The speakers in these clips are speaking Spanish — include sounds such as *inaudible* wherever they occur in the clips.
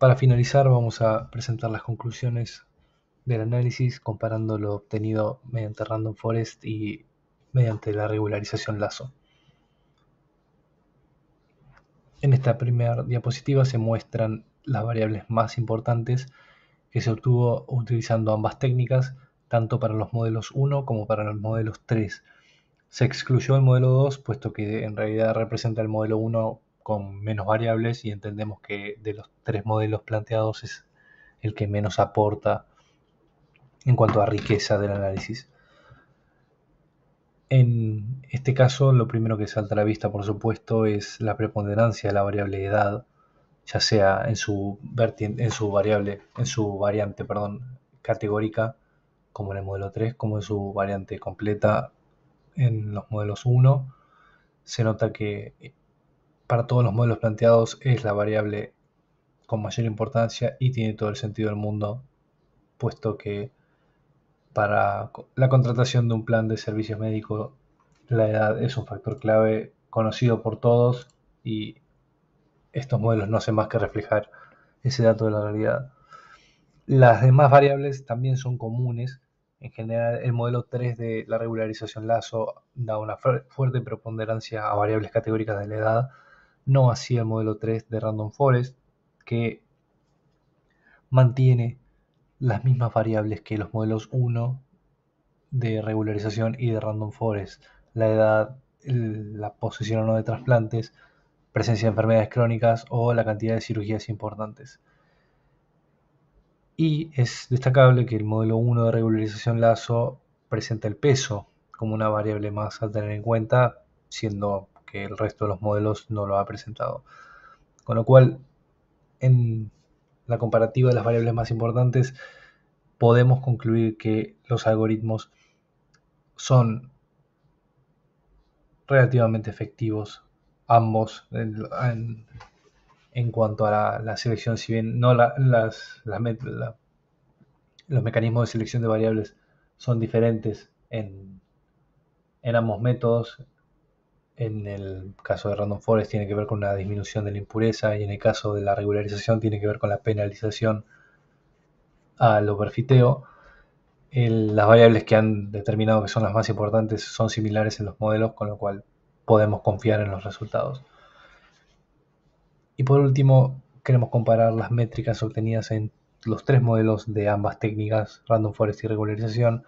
Para finalizar vamos a presentar las conclusiones del análisis comparando lo obtenido mediante Random Forest y mediante la regularización lazo. En esta primera diapositiva se muestran las variables más importantes que se obtuvo utilizando ambas técnicas, tanto para los modelos 1 como para los modelos 3. Se excluyó el modelo 2, puesto que en realidad representa el modelo 1 con menos variables y entendemos que de los tres modelos planteados es el que menos aporta en cuanto a riqueza del análisis. En este caso, lo primero que salta a la vista, por supuesto, es la preponderancia de la variable edad, ya sea en su, variable, en su variante, perdón, categórica, como en el modelo 3, como en su variante completa en los modelos 1. Se nota que para todos los modelos planteados es la variable con mayor importancia y tiene todo el sentido del mundo, puesto que para la contratación de un plan de servicios médicos la edad es un factor clave conocido por todos y estos modelos no hacen más que reflejar ese dato de la realidad. Las demás variables también son comunes. En general, el modelo 3 de la regularización lazo da una fuerte preponderancia a variables categóricas de la edad, no así el modelo 3 de Random Forest, que mantiene las mismas variables que los modelos 1 de regularización y de Random Forest. La edad, la posición o no de trasplantes, presencia de enfermedades crónicas o la cantidad de cirugías importantes. Y es destacable que el modelo 1 de regularización lazo presenta el peso como una variable más a tener en cuenta, siendo que el resto de los modelos no lo ha presentado. Con lo cual, en la comparativa de las variables más importantes, podemos concluir que los algoritmos son relativamente efectivos ambos en, cuanto a la, selección, si bien no las, los mecanismos de selección de variables son diferentes en, en ambos métodos, en el caso de Random Forest tiene que ver con una disminución de la impureza y en el caso de la regularización tiene que ver con la penalización al overfiteo. las variables que han determinado que son las más importantes son similares en los modelos, con lo cual podemos confiar en los resultados. Y por último, queremos comparar las métricas obtenidas en los tres modelos de ambas técnicas, Random Forest y regularización,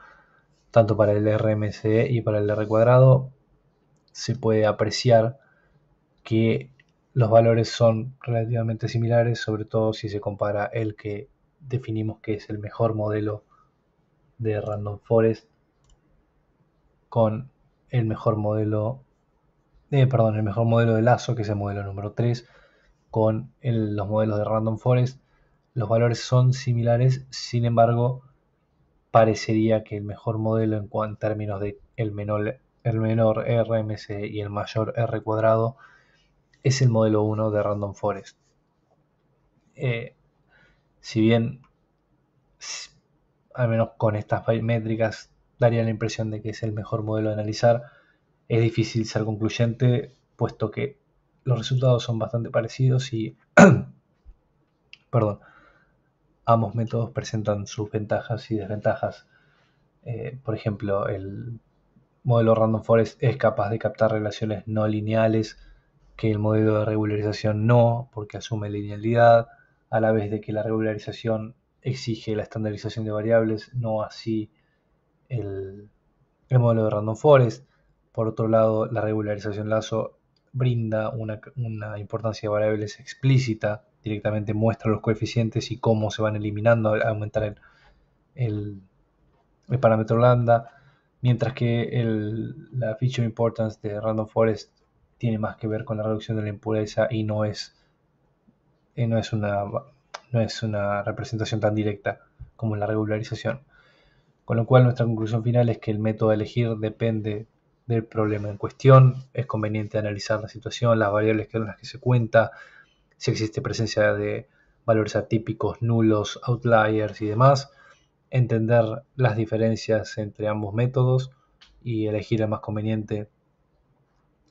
tanto para el RMSE y para el R cuadrado, se puede apreciar que los valores son relativamente similares, sobre todo si se compara el que definimos que es el mejor modelo de Random Forest con el mejor modelo, eh, perdón, el mejor modelo de lazo, que es el modelo número 3, con los modelos de Random Forest. Los valores son similares, sin embargo, parecería que el mejor modelo en, en términos de el menor, el menor RMC y el mayor R cuadrado, es el modelo 1 de Random Forest. Eh, si bien, al menos con estas métricas, daría la impresión de que es el mejor modelo de analizar, es difícil ser concluyente, puesto que los resultados son bastante parecidos y... *clears throat* perdón. Ambos métodos presentan sus ventajas y desventajas. Eh, por ejemplo, el modelo Random Forest es capaz de captar relaciones no lineales, que el modelo de regularización no, porque asume linealidad, a la vez de que la regularización exige la estandarización de variables, no así el, modelo de Random Forest. Por otro lado, la regularización lazo brinda una, importancia de variables explícita, directamente muestra los coeficientes y cómo se van eliminando al aumentar el parámetro lambda mientras que la feature importance de Random Forest tiene más que ver con la reducción de la impureza y no es, no es, una, representación tan directa como la regularización. Con lo cual nuestra conclusión final es que el método a elegir depende del problema en cuestión, es conveniente analizar la situación, las variables con las que se cuenta, si existe presencia de valores atípicos, nulos, outliers y demás, entender las diferencias entre ambos métodos y elegir el más conveniente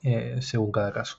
eh, según cada caso.